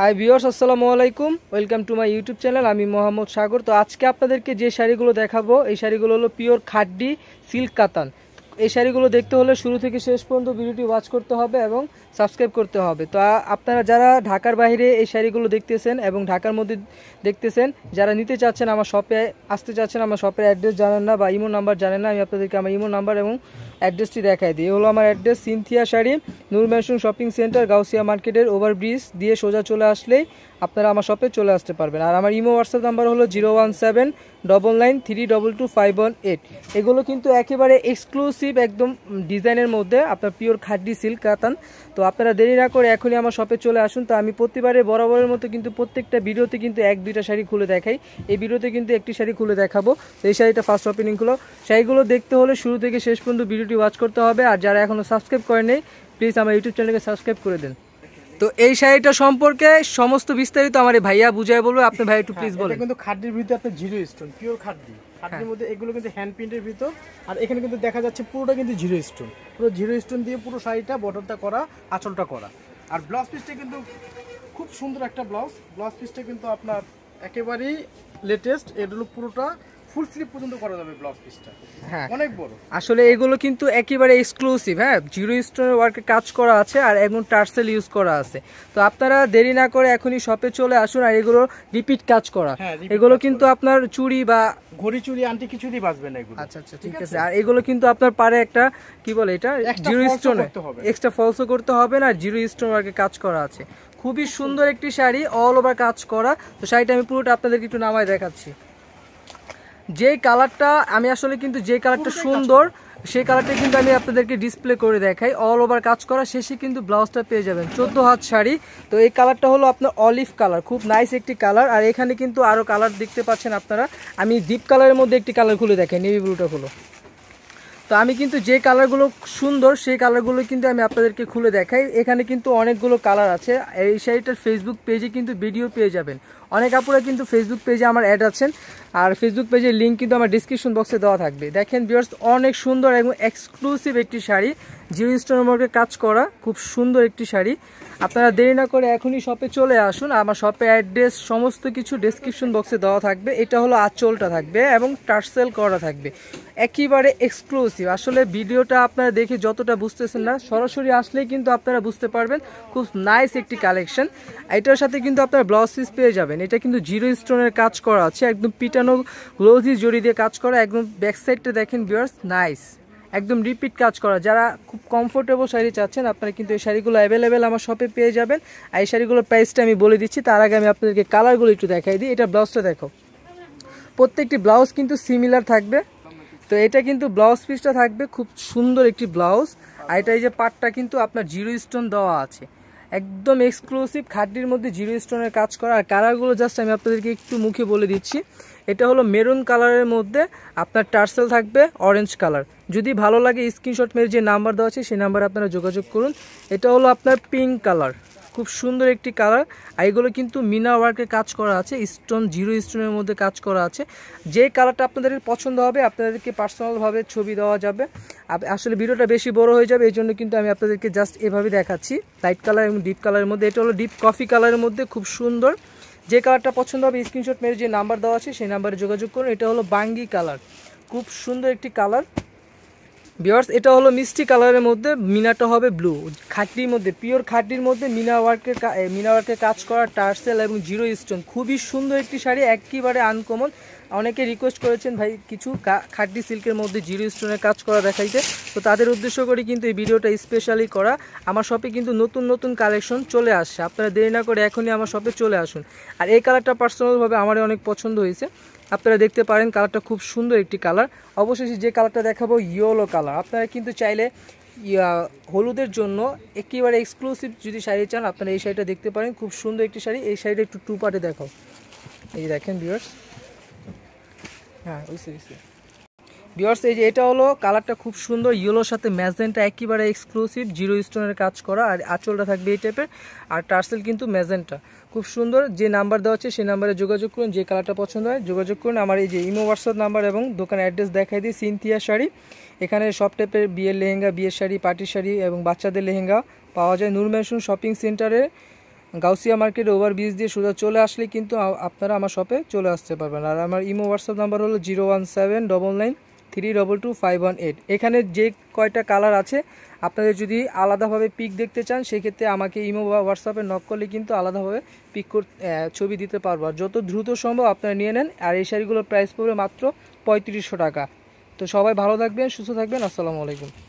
High viewers আসসালামু আলাইকুম welcome to my YouTube channel আমি মোহাম্মদ সাগর তো আজকে আপনাদেরকে যে শাড়িগুলো দেখাবো এই শাড়িগুলো হলো পিওর খাড্ডি সিল্ক কাতান এই শাড়িগুলো দেখতে হলে শুরু থেকে শেষ পর্যন্ত ভিডিওটি ওয়াচ করতে হবে এবং সাবস্ক্রাইব করতে হবে তো আপনারা যারা ঢাকার বাইরে এই শাড়িগুলো দেখতেছেন এবং ঢাকার মধ্যে দেখতেছেন যারা নিতে চাচ্ছেন আমার শপে আসতে চাচ্ছেন আমার শপের অ্যাড্রেস জানেন না বা ইমো নাম্বার জানেন না আমি আপনাদেরকে আমার ইমো নাম্বার এবং অ্যাড্রেসটি দেখাই দিই হলো আমার address Cynthia sari Noor mansion shopping centre Gausia মার্কেটের ওভারব্রিজ দিয়ে সোজা চলে আসলেই আপনারা আমার শপে চলে আসতে পারবেন আর আমার ইমো হোয়াটসঅ্যাপ নাম্বার হলো zero one seven double nine three double two five one eight এগুলো কিন্তু একেবারে এক্সক্লুসিভ এক্সক্লুসিভ একদম ডিজাইনের মধ্যে আপনার পিওর খাড্ডি সিল্ক কাতান তো আপনারা দেরি না করে এখনই আমার শপে চলে আসুন তো আমি প্রতিবারে বরাবরের মতো কিন্তু প্রত্যেকটা ভিডিওতে কিন্তু এক দুইটা শাড়ি খুলে দেখাই এই ভিডিওতে কিন্তু একটি শাড়ি খুলে দেখাবো তো এই শাড়িটা ফার্স্ট ওপেনিং হলো শাড়িগুলো দেখতে হলে শুরু থেকে শেষ পর্যন্ত ভিডিওটি ওয়াচ করতে হবে আর যারা এখনও সাবস্ক্রাইব করে নেই প্লিজ আমার ইউটিউব চ্যানেলকে সাবস্ক্রাইব করে দেন তো এই শাড়িটা সম্পর্কে সমস্ত বিস্তারিত আমার ভাইয়া বুঝাই বলবে আপনি ভাই একটু প্লিজ হ্যাঁ, বলেন কিন্তু খাড্ডির ভিতরে আপনার জিরো স্টোন পিওর খাড্ডি হাতের হ্যাঁ। মধ্যে এগুলো কিন্তু হ্যান্ড প্রিন্টের ভিতর আর এখানে কিন্তু দেখা যাচ্ছে পুরোটা কিন্তু জিরো স্টোন পুরো জিরো স্টোন দিয়ে পুরো শাড়িটা বটনটা করা আঁচলটা করা আর ব্লাউজ পিসটা কিন্তু খুব সুন্দর একটা ব্লাউজ ব্লাউজ পিসটা কিন্তু আপনার একেবারেই লেটেস্ট এগুলো পুরোটা ফুল স্লিপ পর্যন্ত করা যাবে ব্লাউজ পিসটা হ্যাঁ। অনেক বড় আসলে এগুলো কিন্তু একেবারে এক্সক্লুসিভ হ্যাঁ জিরো স্টোনের ওয়ার্কে কাজ করা আছে আর একদম টার্সেল ইউজ করা আছে তো আপনারা দেরি না করে এখনই শপে চলে আসুন আর এগুলো রিপিট কাজ করা হ্যাঁ, এগুলো কিন্তু আপনার চুরি বা ঘড়ি চুরি আন্টি কিছুই বাঁচবে না এগুলো আচ্ছা আচ্ছা ঠিক আছে আর এগুলো কিন্তু আপনার পারে একটা কি বলে এটা জিরো স্টোনে এক্সট্রা ফলসও করতে হবে না জিরো স্টোন ওয়ার্কে কাজ করা আছে খুবই সুন্দর একটি শাড়ি অল ওভার কাজ করা তো শাড়িটা আমি পুরোটা আপনাদেরকে একটু নামায় দেখাচ্ছি যে কালারটা আমি আসলে কিন্তু যে কালারটা সুন্দর সেই কালারটা কিন্তু আমি আপনাদেরকে ডিসপ্লে করে দেখাই অল ওভার কাজ করা শেষে কিন্তু ব্লাউজটা পেয়ে যাবেন চোদ্দো হাত শাড়ি তো এই কালারটা হলো আপনার অলিভ কালার খুব নাইস একটি কালার আর এখানে কিন্তু আরও কালার দেখতে পাচ্ছেন আপনারা আমি ডিপ কালারের মধ্যে একটি কালার খুলে দেখাই নেভি ব্লুটা খুলো তো আমি কিন্তু যে কালারগুলো সুন্দর সেই কালারগুলো কিন্তু আমি আপনাদেরকে খুলে দেখাই এখানে কিন্তু অনেকগুলো কালার আছে এই শাড়িটার ফেসবুক পেজে কিন্তু ভিডিও পেয়ে যাবেন অনেক আপুরা কিন্তু ফেসবুক পেজে আমার অ্যাড আছেন আর ফেসবুক পেজের লিঙ্ক কিন্তু আমার ডিসক্রিপশন বক্সে দেওয়া থাকবে দেখেন বিয়ার্স অনেক সুন্দর এবং এক্সক্লুসিভ একটি শাড়ি জিরো স্টোন কাজ করা খুব সুন্দর একটি শাড়ি আপনারা দেরি না করে এখনই শপে চলে আসুন আমার শপে অ্যাড্রেস সমস্ত কিছু ডেসক্রিপশন বক্সে দেওয়া থাকবে এটা হলো আচলটা থাকবে এবং টার্সেল করা থাকবে একেবারে এক্সক্লুসিভ আসলে ভিডিওটা আপনারা দেখে যতটা বুঝতেছেন না সরাসরি আসলেই কিন্তু আপনারা বুঝতে পারবেন খুব নাইস একটি কালেকশন এটার সাথে কিন্তু আপনারা ব্লাউজ পিস পেয়ে যাবেন এটা কিন্তু জিরো স্টোনের কাজ করা আছে একদম পিটানো গ্লোজি জড়ি দিয়ে কাজ করা একদম ব্যাকসাইডটা দেখেন বিয়ার্স নাইস একদম রিপিট কাজ করা যারা খুব কমফোর্টেবল শাড়ি চাচ্ছেন আপনারা কিন্তু এই শাড়িগুলো অ্যাভেলেবেল আমার শপে পেয়ে যাবেন আর এই শাড়িগুলোর প্রাইসটা আমি বলে দিচ্ছি তার আগে আমি আপনাদেরকে কালারগুলো একটু দেখাই দিই এটা ব্লাউজটা দেখো প্রত্যেকটি ব্লাউজ কিন্তু সিমিলার থাকবে তো এটা কিন্তু ব্লাউজ পিসটা থাকবে খুব সুন্দর একটি ব্লাউজ আর এটা এই যে পাটটা কিন্তু আপনার জিরো স্টোন দেওয়া আছে একদম এক্সক্লুসিভ খাড্ডির মধ্যে জিরো স্টোনের কাজ করা আর কালারগুলো জাস্ট আমি আপনাদেরকে একটু মুখে বলে দিচ্ছি এটা হলো মেরুন কালারের মধ্যে আপনার টার্সেল থাকবে অরেঞ্জ কালার যদি ভালো লাগে স্ক্রিনশট মেরে যে নাম্বার দেওয়া আছে সেই নাম্বারে আপনারা যোগাযোগ করুন এটা হলো আপনার পিঙ্ক কালার খুব সুন্দর একটি কালার আর এগুলো কিন্তু মিনা ওয়ার্কের কাজ করা আছে স্টোন জিরো স্টোনের মধ্যে কাজ করা আছে যে কালারটা আপনাদের পছন্দ হবে আপনাদেরকে পার্সোনালভাবে ছবি দেওয়া যাবে আসলে ভিডিওটা বেশি বড় হয়ে যাবে এই জন্য কিন্তু আমি আপনাদেরকে জাস্ট এভাবে দেখাচ্ছি লাইট কালার এবং ডিপ কালারের মধ্যে এটা হলো ডিপ কফি কালারের মধ্যে খুব সুন্দর যে কালারটা পছন্দ হবে স্ক্রিনশট মেরে যে নাম্বার দেওয়া আছে সেই নাম্বারে যোগাযোগ করুন এটা হলো বাঙ্গি কালার খুব সুন্দর একটি কালার বিয়ার্স এটা হলো মিষ্টি কালারের মধ্যে মিনাটা হবে ব্লু খাটির মধ্যে পিওর খাটির মধ্যে মিনা ওয়ার্কের মিনা ওয়ার্কের কাজ করা টার্সেল এবং জিরো স্টোন খুবই সুন্দর একটি শাড়ি একেবারে আনকমন অনেকে রিকোয়েস্ট করেছেন ভাই কিছু খাটি সিল্কের মধ্যে জিরো স্টোনের কাজ করা দেখাইতে তো তাদের উদ্দেশ্য করে কিন্তু এই ভিডিওটা স্পেশালি করা আমার শপে কিন্তু নতুন নতুন কালেকশন চলে আসছে আপনারা দেরি না করে এখনই আমার শপে চলে আসুন আর এই কালারটা পার্সোনালভাবে আমারই অনেক পছন্দ হয়েছে আপনারা দেখতে পারেন কালারটা খুব সুন্দর একটি কালার অবশেষে যে কালারটা দেখাবো ইয়েলো কালার আপনারা কিন্তু চাইলে হলুদের জন্য একেবারে এক্সক্লুসিভ যদি শাড়ি চান আপনারা এই শাড়িটা দেখতে পারেন খুব সুন্দর একটি শাড়ি এই শাড়িটা একটু টু পার্টে দেখাও এই দেখেন ভিউয়ার্স হ্যাঁ ওই সে বিয়ার্স এই যে এটা হলো কালারটা খুব সুন্দর ইয়েলোর সাথে ম্যাজেন্টা একেবারে এক্সক্লুসিভ জিরো স্টোনের কাজ করা আর আঁচলটা থাকবে এই টাইপের আর টার্সেল কিন্তু ম্যাজেন্টা খুব সুন্দর যে নাম্বার দেওয়া হচ্ছে সেই নাম্বারে যোগাযোগ করুন যে কালারটা পছন্দ হয় যোগাযোগ করুন আমার এই যে ইমো হোয়াটসঅ্যাপ নাম্বার এবং দোকান অ্যাড্রেস দেখাই দিই সিনথিয়া শাড়ি এখানে সব টাইপের বিয়ের লেহেঙ্গা বিয়ের শাড়ি পার্টির শাড়ি এবং বাচ্চাদের লেহেঙ্গা পাওয়া যায় নূর মেশুন শপিং সেন্টারে গাউসিয়া মার্কেট ওভার ব্রিজ দিয়ে সোজা চলে আসলে কিন্তু আপনারা আমার শপে চলে আসতে পারবেন আর আমার ইমো হোয়াটসঅ্যাপ নাম্বার হলো zero one seven double nine three double two five one eight এখানে যে কয়টা কালার আছে আপনাদের যদি আলাদাভাবে পিক দেখতে চান সেক্ষেত্রে আমাকে ইমো বা হোয়াটসঅ্যাপে নক করলে কিন্তু আলাদাভাবে পিক ছবি দিতে পারবো আর যত দ্রুত সম্ভব আপনারা নিয়ে নেন আর এই শাড়িগুলোর প্রাইস পড়বে মাত্র পঁয়ত্রিশশো টাকা তো সবাই ভালো থাকবেন সুস্থ থাকবেন আসসালামু আলাইকুম